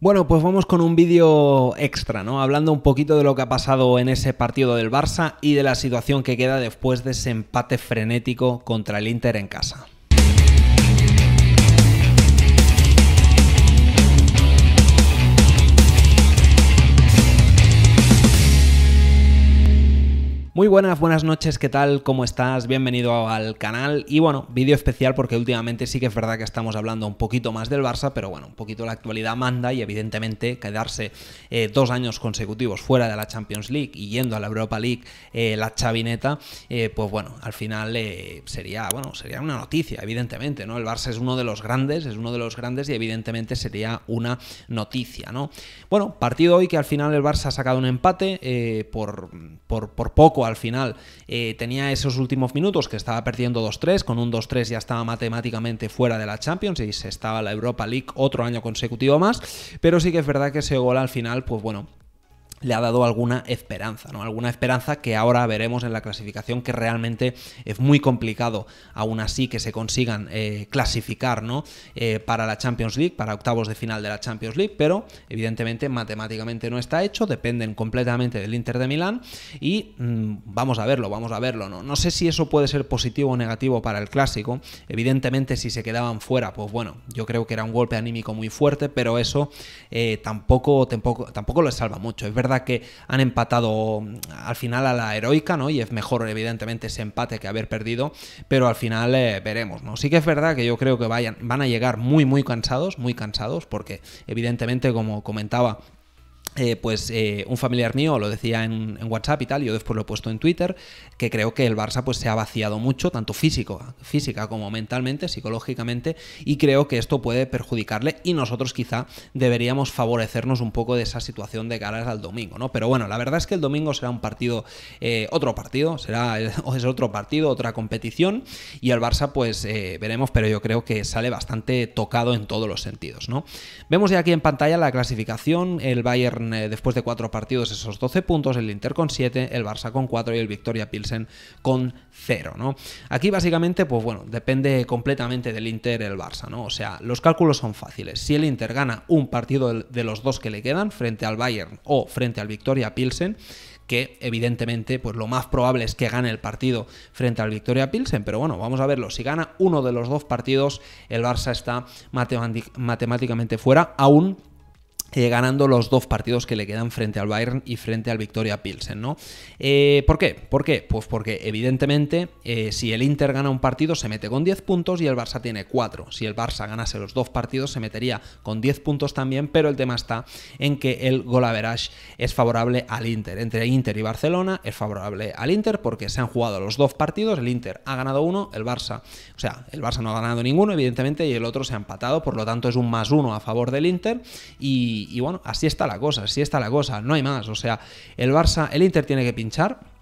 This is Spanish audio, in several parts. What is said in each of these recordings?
Bueno, pues vamos con un vídeo extra, ¿no? Hablando un poquito de lo que ha pasado en ese partido del Barça y de la situación que queda después de ese empate frenético contra el Inter en casa. Muy buenas, buenas noches, ¿qué tal? ¿Cómo estás? Bienvenido al canal y bueno, vídeo especial porque últimamente sí que es verdad que estamos hablando un poquito más del Barça, pero bueno, un poquito la actualidad manda y evidentemente quedarse eh, dos años consecutivos fuera de la Champions League y yendo a la Europa League eh, la chavineta, eh, pues bueno, al final sería, bueno, sería una noticia, evidentemente, ¿no? El Barça es uno de los grandes, es uno de los grandes y evidentemente sería una noticia, ¿no? Bueno, partido hoy que al final el Barça ha sacado un empate por, por, por poco al final eh, tenía esos últimos minutos que estaba perdiendo 2-3, con un 2-3 ya estaba matemáticamente fuera de la Champions y se estaba la Europa League otro año consecutivo más, pero sí que es verdad que ese gol al final, pues bueno, le ha dado alguna esperanza, ¿no? Alguna esperanza que ahora veremos en la clasificación que realmente es muy complicado, aún así que se consigan eh, clasificar, ¿no? Eh, para la Champions League, para octavos de final de la Champions League, pero evidentemente matemáticamente no está hecho, dependen completamente del Inter de Milán y mm, vamos a verlo, vamos a verlo, ¿no? No sé si eso puede ser positivo o negativo para el clásico, evidentemente si se quedaban fuera, pues bueno, yo creo que era un golpe anímico muy fuerte, pero eso eh, tampoco, tampoco, tampoco les salva mucho, es verdad que han empatado mm, al final a la heroica, ¿no? Y es mejor, evidentemente, ese empate que haber perdido, pero al final eh, veremos, ¿no? Sí que es verdad que yo creo que van a llegar muy, muy cansados, muy cansados, porque evidentemente, como comentaba, eh, pues eh, un familiar mío lo decía en, WhatsApp y tal, yo después lo he puesto en Twitter, que creo que el Barça pues se ha vaciado mucho, tanto físico, física como mentalmente, psicológicamente, y creo que esto puede perjudicarle y nosotros quizá deberíamos favorecernos un poco de esa situación de cara al domingo, ¿no? Pero bueno, la verdad es que el domingo será un partido, eh, otro partido, será es otro partido, otra competición, y el Barça pues veremos, pero yo creo que sale bastante tocado en todos los sentidos, ¿no? Vemos ya aquí en pantalla la clasificación, el Bayern eh, después de cuatro partidos, esos 12 puntos, el Inter con 7, el Barça con 4 y el Victoria Pilsen con 0, ¿no? Aquí básicamente, pues bueno, depende completamente del Inter el Barça, ¿no? O sea, los cálculos son fáciles. Si el Inter gana un partido de los dos que le quedan, frente al Bayern o frente al Victoria Pilsen, que evidentemente pues lo más probable es que gane el partido frente al Victoria Pilsen, pero bueno, vamos a verlo, si gana uno de los dos partidos, el Barça está matemáticamente fuera, aún eh, ganando los dos partidos que le quedan frente al Bayern y frente al Victoria Pilsen, ¿no? Eh, ¿Por qué? ¿Por qué? Pues porque evidentemente eh, si el Inter gana un partido se mete con 10 puntos y el Barça tiene 4. Si el Barça ganase los dos partidos se metería con 10 puntos también, pero el tema está en que el golaverage es favorable al Inter. Entre Inter y Barcelona es favorable al Inter porque se han jugado los dos partidos, el Inter ha ganado uno, el Barça, o sea, el Barça no ha ganado ninguno evidentemente y el otro se ha empatado, por lo tanto es un más uno a favor del Inter y y, bueno, así está la cosa, así está la cosa, no hay más. O sea, el Barça, el Inter tiene que pinchar.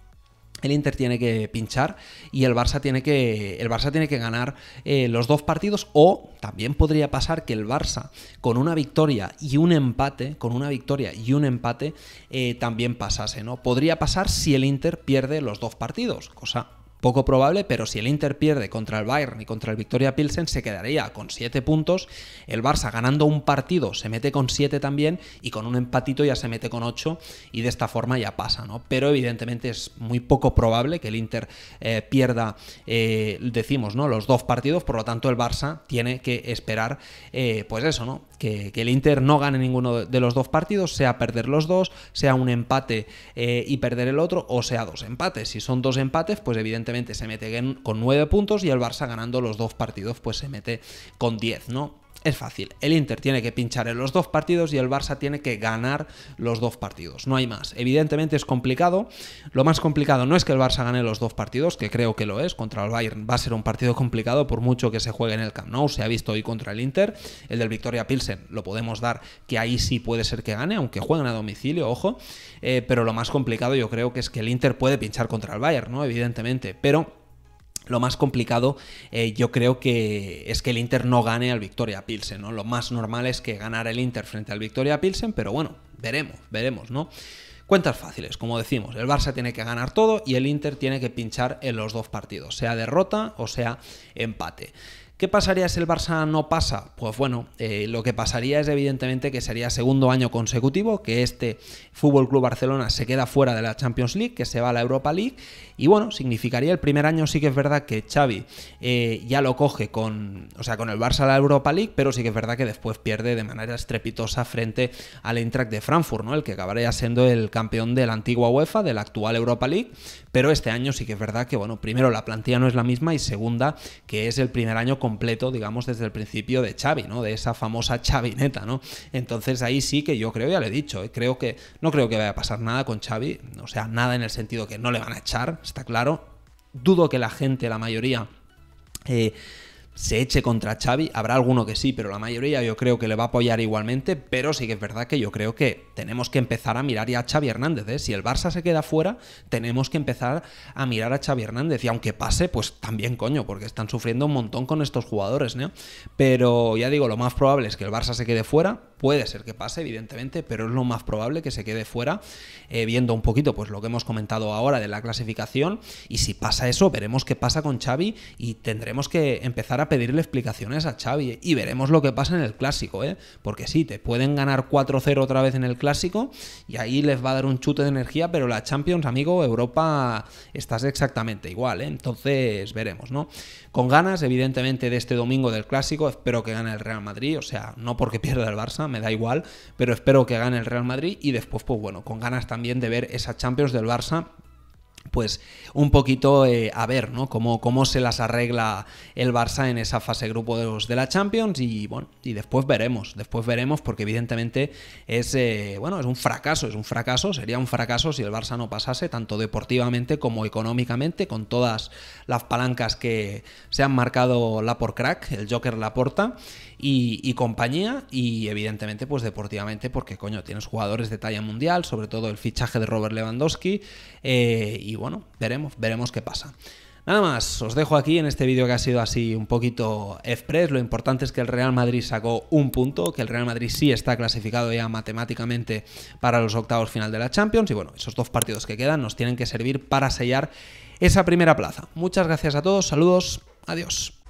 El Inter tiene que pinchar y el Barça tiene que, el Barça tiene que ganar eh, los dos partidos o también podría pasar que el Barça con una victoria y un empate, con una victoria y un empate eh, también pasase, ¿no? Podría pasar si el Inter pierde los dos partidos, cosa poco probable, pero si el Inter pierde contra el Bayern y contra el Victoria Pilsen, se quedaría con 7 puntos. El Barça ganando un partido se mete con 7 también y con un empatito ya se mete con 8 y de esta forma ya pasa, ¿no? Pero evidentemente es muy poco probable que el Inter eh, pierda, eh, decimos, ¿no? Los dos partidos, por lo tanto el Barça tiene que esperar, eh, pues eso, ¿no? que, el Inter no gane ninguno de los dos partidos, sea perder los dos, sea un empate eh, y perder el otro, o sea dos empates. Si son dos empates, pues evidentemente se mete con nueve puntos y el Barça ganando los dos partidos, pues se mete con diez, ¿no? Es fácil, el Inter tiene que pinchar en los dos partidos y el Barça tiene que ganar los dos partidos, no hay más. Evidentemente es complicado, lo más complicado no es que el Barça gane los dos partidos, que creo que lo es, contra el Bayern va a ser un partido complicado por mucho que se juegue en el Camp Nou, se ha visto hoy contra el Inter, el del Victoria Pilsen lo podemos dar que ahí sí puede ser que gane, aunque jueguen a domicilio, ojo, eh, pero lo más complicado yo creo que es que el Inter puede pinchar contra el Bayern, ¿no? Evidentemente, pero lo más complicado eh, yo creo que es que el Inter no gane al Victoria Pilsen, Lo más normal es que ganara el Inter frente al Victoria Pilsen, pero bueno, veremos, veremos, ¿no? Cuentas fáciles, como decimos, el Barça tiene que ganar todo y el Inter tiene que pinchar en los dos partidos, sea derrota o sea empate. ¿Qué pasaría si el Barça no pasa? Pues bueno, eh, lo que pasaría es evidentemente que sería segundo año consecutivo que este Fútbol Club Barcelona se queda fuera de la Champions League, que se va a la Europa League y bueno, significaría el primer año sí que es verdad que Xavi eh, ya lo coge con, o sea, con el Barça a la Europa League, pero sí que es verdad que después pierde de manera estrepitosa frente al Eintracht de Frankfurt, ¿no? El que acabaría siendo el campeón de la antigua UEFA, de la actual Europa League, pero este año sí que es verdad que bueno, primero la plantilla no es la misma y segunda que es el primer año con completo, digamos, desde el principio de Xavi, ¿no? De esa famosa Xavineta, ¿no? Entonces ahí sí que yo creo, ya lo he dicho, ¿eh? creo que no creo que vaya a pasar nada con Xavi, o sea, nada en el sentido que no le van a echar, está claro. Dudo que la gente, la mayoría, eh, se eche contra Xavi, habrá alguno que sí, pero la mayoría yo creo que le va a apoyar igualmente, pero sí que es verdad que yo creo que tenemos que empezar a mirar ya a Xavi Hernández, ¿eh? si el Barça se queda fuera, tenemos que empezar a mirar a Xavi Hernández, y aunque pase, pues también coño, porque están sufriendo un montón con estos jugadores, ¿no? Pero ya digo, lo más probable es que el Barça se quede fuera, Puede ser que pase, evidentemente, pero es lo más probable que se quede fuera, eh, viendo un poquito pues, lo que hemos comentado ahora de la clasificación. Y si pasa eso, veremos qué pasa con Xavi y tendremos que empezar a pedirle explicaciones a Xavi. Eh, y veremos lo que pasa en el clásico, ¿eh? porque sí, te pueden ganar 4-0 otra vez en el clásico y ahí les va a dar un chute de energía, pero la Champions, amigo, Europa, estás exactamente igual. Eh. Entonces, veremos, ¿no? Con ganas, evidentemente, de este domingo del clásico, espero que gane el Real Madrid, o sea, no porque pierda el Barça me da igual, pero espero que gane el Real Madrid y después, pues bueno, con ganas también de ver esa Champions del Barça pues un poquito eh, a ver Cómo, cómo, se las arregla el Barça en esa fase grupo de la Champions y bueno, y después veremos, después veremos porque evidentemente es, eh, bueno, es un fracaso, es un fracaso, sería un fracaso si el Barça no pasase tanto deportivamente como económicamente con todas las palancas que se han marcado la por crack, el Joker la porta y, compañía y evidentemente pues deportivamente porque coño, tienes jugadores de talla mundial, sobre todo el fichaje de Robert Lewandowski eh, y bueno, veremos, veremos qué pasa. Nada más, os dejo aquí en este vídeo que ha sido así un poquito express. Lo importante es que el Real Madrid sacó un punto, que el Real Madrid sí está clasificado ya matemáticamente para los octavos final de la Champions. Y bueno, esos dos partidos que quedan nos tienen que servir para sellar esa primera plaza. Muchas gracias a todos, saludos, adiós.